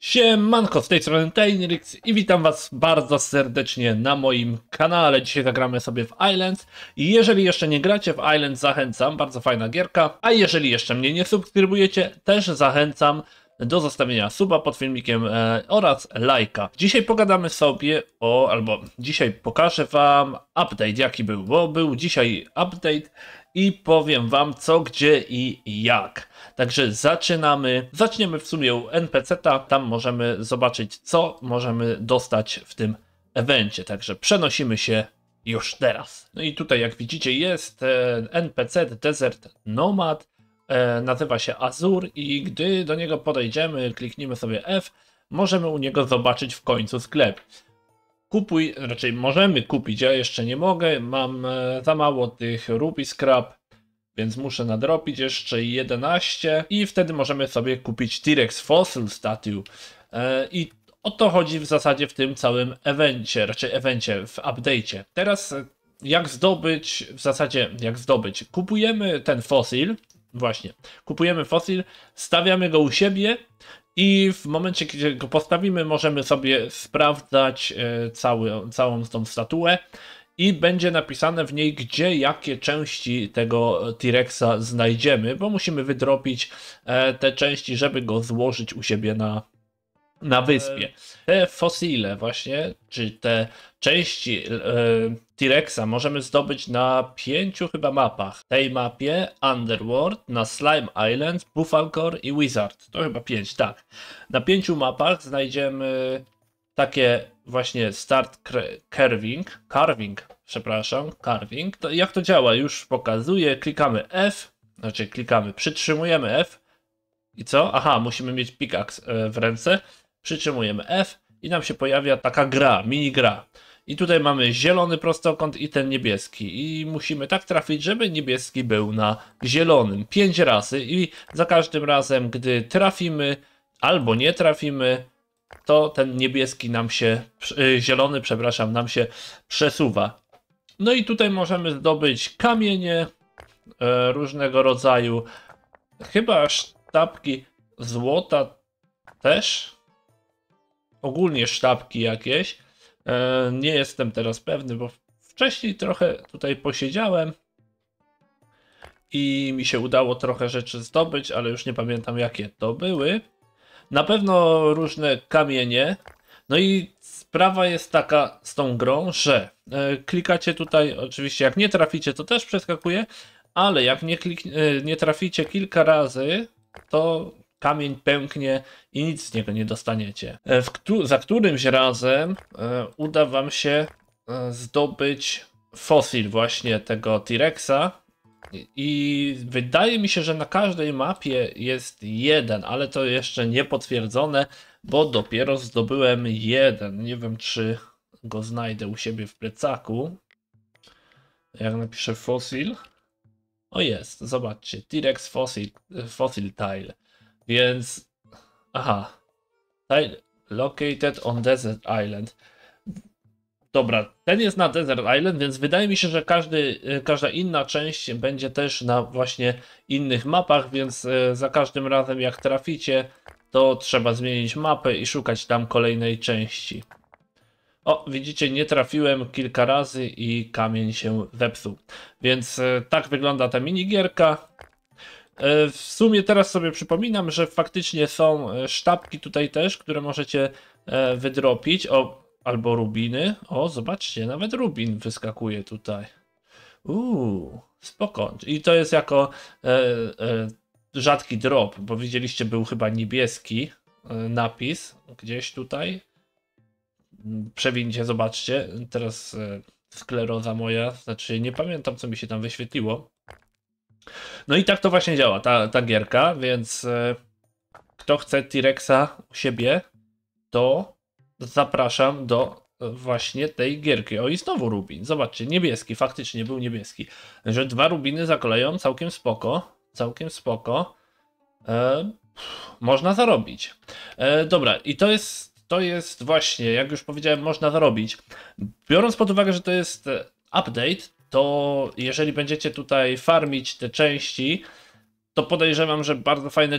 Siemanko, z tej strony Tainrix i witam was bardzo serdecznie na moim kanale. Dzisiaj zagramy sobie w Islands. Jeżeli jeszcze nie gracie w Islands, zachęcam, bardzo fajna gierka. A jeżeli jeszcze mnie nie subskrybujecie, też zachęcam do zostawienia suba pod filmikiem e, oraz lajka. Dzisiaj pogadamy sobie o, albo dzisiaj pokażę wam update jaki był, bo był dzisiaj update i powiem wam co, gdzie i jak. Także zaczynamy. Zaczniemy w sumie u NPC-ta. Tam możemy zobaczyć, co możemy dostać w tym evencie. Także przenosimy się już teraz. No i tutaj, jak widzicie, jest e, NPC Desert Nomad. E, nazywa się Azur i gdy do niego podejdziemy, kliknijmy sobie F, możemy u niego zobaczyć w końcu sklep kupuj, raczej możemy kupić, ja jeszcze nie mogę, mam e, za mało tych Ruby Scrap, więc muszę nadrobić jeszcze 11 i wtedy możemy sobie kupić T-Rex Fossil Statue e, i o to chodzi w zasadzie w tym całym evencie, raczej evencie, w update'cie. Teraz e, jak zdobyć, w zasadzie jak zdobyć, kupujemy ten fosil, właśnie, kupujemy fosil, stawiamy go u siebie i w momencie, kiedy go postawimy, możemy sobie sprawdzać e, cały, całą tą statuę i będzie napisane w niej, gdzie jakie części tego e, T-Rexa znajdziemy, bo musimy wydropić e, te części, żeby go złożyć u siebie na na wyspie. Te fosile właśnie, czy te części e, T-Rexa możemy zdobyć na pięciu chyba mapach. Tej mapie Underworld, na Slime Island, Buffalcore i Wizard. To chyba pięć, tak. Na pięciu mapach znajdziemy takie właśnie start carving, carving, przepraszam, carving. To jak to działa? Już pokazuję. Klikamy F, znaczy klikamy, przytrzymujemy F i co? Aha, musimy mieć pickaxe e, w ręce przytrzymujemy F i nam się pojawia taka gra, mini gra. I tutaj mamy zielony prostokąt i ten niebieski. I musimy tak trafić, żeby niebieski był na zielonym. Pięć razy i za każdym razem, gdy trafimy albo nie trafimy, to ten niebieski nam się, y, zielony, przepraszam, nam się przesuwa. No i tutaj możemy zdobyć kamienie e, różnego rodzaju, chyba sztabki złota też, ogólnie sztabki jakieś. E, nie jestem teraz pewny, bo wcześniej trochę tutaj posiedziałem i mi się udało trochę rzeczy zdobyć, ale już nie pamiętam jakie to były. Na pewno różne kamienie. No i sprawa jest taka z tą grą, że e, klikacie tutaj, oczywiście jak nie traficie to też przeskakuje, ale jak nie, klik, e, nie traficie kilka razy, to kamień pęknie i nic z niego nie dostaniecie. E, Któ za którymś razem e, uda wam się e, zdobyć fosil właśnie tego T-Rexa. I, wydaje mi się, że na każdej mapie jest jeden, ale to jeszcze nie potwierdzone, bo dopiero zdobyłem jeden. Nie wiem, czy go znajdę u siebie w plecaku. Jak napiszę fosil. O jest, zobaczcie, T-Rex fosil, fossil tile. Więc... Aha. Located on Desert Island. Dobra, ten jest na Desert Island, więc wydaje mi się, że każdy, y, każda inna część będzie też na właśnie innych mapach, więc y, za każdym razem jak traficie, to trzeba zmienić mapę i szukać tam kolejnej części. O, widzicie, nie trafiłem kilka razy i kamień się wepsuł. Więc y, tak wygląda ta minigierka. E, w sumie teraz sobie przypominam, że faktycznie są e, sztabki tutaj też, które możecie e, wydropić. O, albo rubiny. O, zobaczcie, nawet rubin wyskakuje tutaj. Uuu, spoko. I to jest jako e, e, rzadki drop, bo widzieliście, był chyba niebieski napis gdzieś tutaj. Przewincie, zobaczcie. Teraz skleroza moja, znaczy nie pamiętam, co mi się tam wyświetliło. No i tak to właśnie działa, ta, ta gierka, więc e, kto chce T-Rexa u siebie, to zapraszam do e, właśnie tej gierki. O i znowu rubin. Zobaczcie, niebieski, faktycznie był niebieski. Że dwa rubiny za koleją całkiem spoko, całkiem spoko. E, można zarobić. E, dobra, i to jest, to jest właśnie, jak już powiedziałem, można zarobić. Biorąc pod uwagę, że to jest e, update, to jeżeli będziecie tutaj farmić te części, to podejrzewam, że bardzo fajne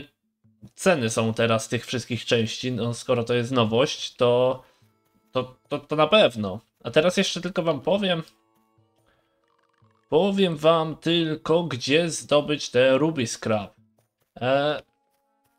ceny są teraz tych wszystkich części, no skoro to jest nowość, to, to, to, to na pewno. A teraz jeszcze tylko wam powiem, powiem wam tylko, gdzie zdobyć te Ruby Scrap. Eee,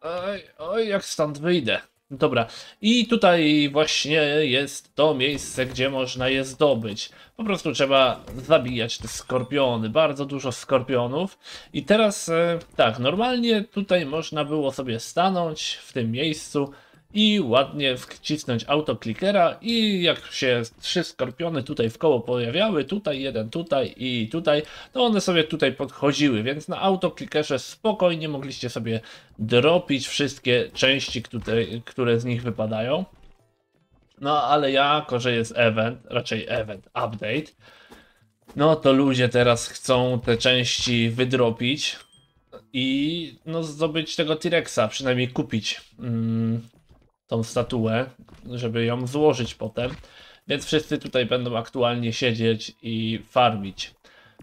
oj, oj, jak stąd wyjdę. Dobra, i tutaj właśnie jest to miejsce, gdzie można je zdobyć. Po prostu trzeba zabijać te skorpiony, bardzo dużo skorpionów. I teraz e, tak, normalnie tutaj można było sobie stanąć w tym miejscu, i ładnie wcisnąć autoklikera i jak się trzy skorpiony tutaj w koło pojawiały, tutaj jeden, tutaj i tutaj, to one sobie tutaj podchodziły, więc na autoklikerze spokojnie mogliście sobie dropić wszystkie części, które, które z nich wypadają. No ale jako, że jest event, raczej event, update, no to ludzie teraz chcą te części wydropić, i no, zdobyć tego T-Rexa, przynajmniej kupić. Mm, tą statuę, żeby ją złożyć potem. Więc wszyscy tutaj będą aktualnie siedzieć i farmić.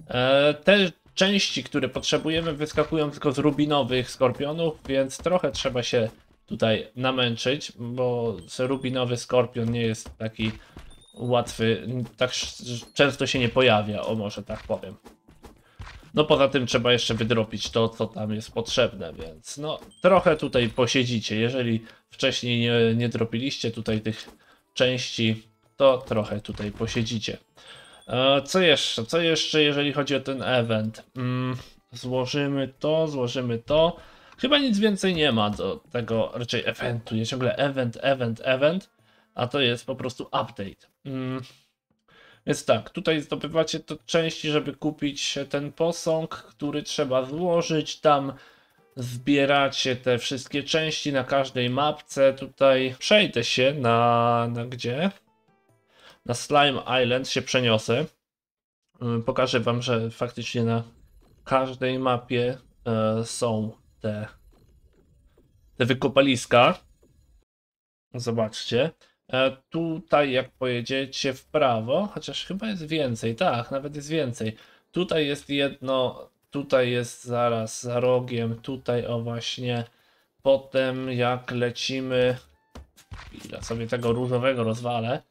E, te części, które potrzebujemy, wyskakują tylko z rubinowych skorpionów, więc trochę trzeba się tutaj namęczyć, bo rubinowy skorpion nie jest taki łatwy, tak często się nie pojawia, o może tak powiem. No poza tym trzeba jeszcze wydropić to, co tam jest potrzebne, więc no trochę tutaj posiedzicie. Jeżeli wcześniej nie, nie dropiliście tutaj tych części, to trochę tutaj posiedzicie. E, co jeszcze? Co jeszcze, jeżeli chodzi o ten event? Mm, złożymy to, złożymy to. Chyba nic więcej nie ma do tego raczej eventu. Jest ciągle event, event, event, a to jest po prostu update. Mm, więc tak, tutaj zdobywacie to części, żeby kupić ten posąg, który trzeba złożyć. Tam zbieracie te wszystkie części na każdej mapce. Tutaj przejdę się na, na gdzie? Na Slime Island się przeniosę. Mm, pokażę wam, że faktycznie na każdej mapie e, są te, te wykopaliska. Zobaczcie. E, tutaj jak pojedziecie w prawo, chociaż chyba jest więcej, tak, nawet jest więcej. Tutaj jest jedno, tutaj jest zaraz za rogiem, tutaj o właśnie. Potem jak lecimy, ile sobie tego różowego rozwalę.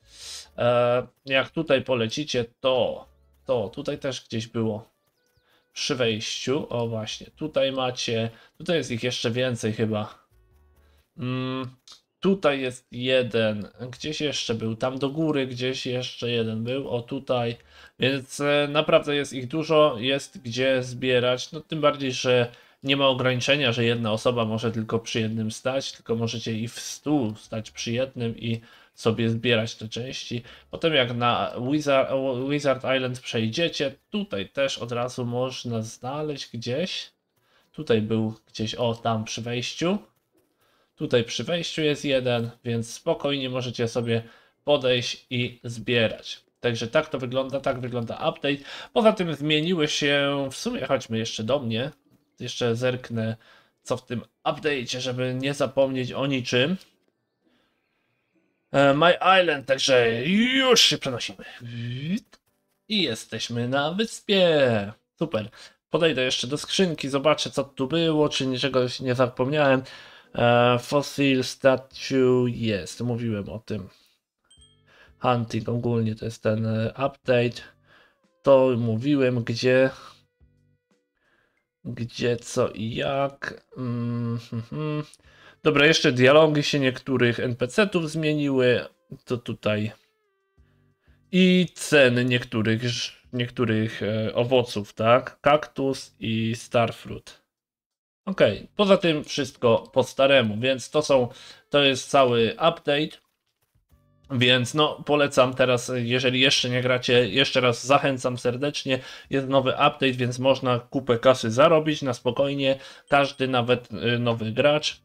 E, jak tutaj polecicie, to, to, tutaj też gdzieś było przy wejściu, o właśnie, tutaj macie, tutaj jest ich jeszcze więcej chyba. Mm, Tutaj jest jeden, gdzieś jeszcze był, tam do góry gdzieś jeszcze jeden był, o tutaj. Więc e, naprawdę jest ich dużo, jest gdzie zbierać. No tym bardziej, że nie ma ograniczenia, że jedna osoba może tylko przy jednym stać, tylko możecie i w stół stać przy jednym i sobie zbierać te części. Potem jak na Wizard, Wizard Island przejdziecie, tutaj też od razu można znaleźć gdzieś. Tutaj był gdzieś, o tam przy wejściu Tutaj przy wejściu jest jeden, więc spokojnie możecie sobie podejść i zbierać. Także tak to wygląda, tak wygląda update. Poza tym zmieniły się, w sumie chodźmy jeszcze do mnie, jeszcze zerknę co w tym update, żeby nie zapomnieć o niczym. E, My Island, także już się przenosimy. I jesteśmy na wyspie. Super. Podejdę jeszcze do skrzynki, zobaczę co tu było, czy niczego nie zapomniałem. E, fossil Statue jest, mówiłem o tym. Hunting ogólnie to jest ten e, update. To mówiłem, gdzie gdzie, co i jak. Mm, hmm, Dobra, jeszcze dialogi się niektórych NPC-ów zmieniły. To tutaj. I ceny niektórych, niektórych e, owoców, tak? Kaktus i starfruit. Ok, poza tym wszystko po staremu, więc to są, to jest cały update. Więc no, polecam teraz, jeżeli jeszcze nie gracie, jeszcze raz zachęcam serdecznie. Jest nowy update, więc można kupę kasy zarobić na spokojnie. Każdy, nawet y, nowy gracz.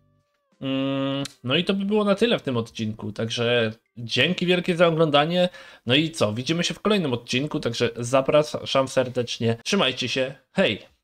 Mm, no i to by było na tyle w tym odcinku. Także dzięki wielkie za oglądanie. No i co? Widzimy się w kolejnym odcinku. Także zapraszam serdecznie. Trzymajcie się. Hej!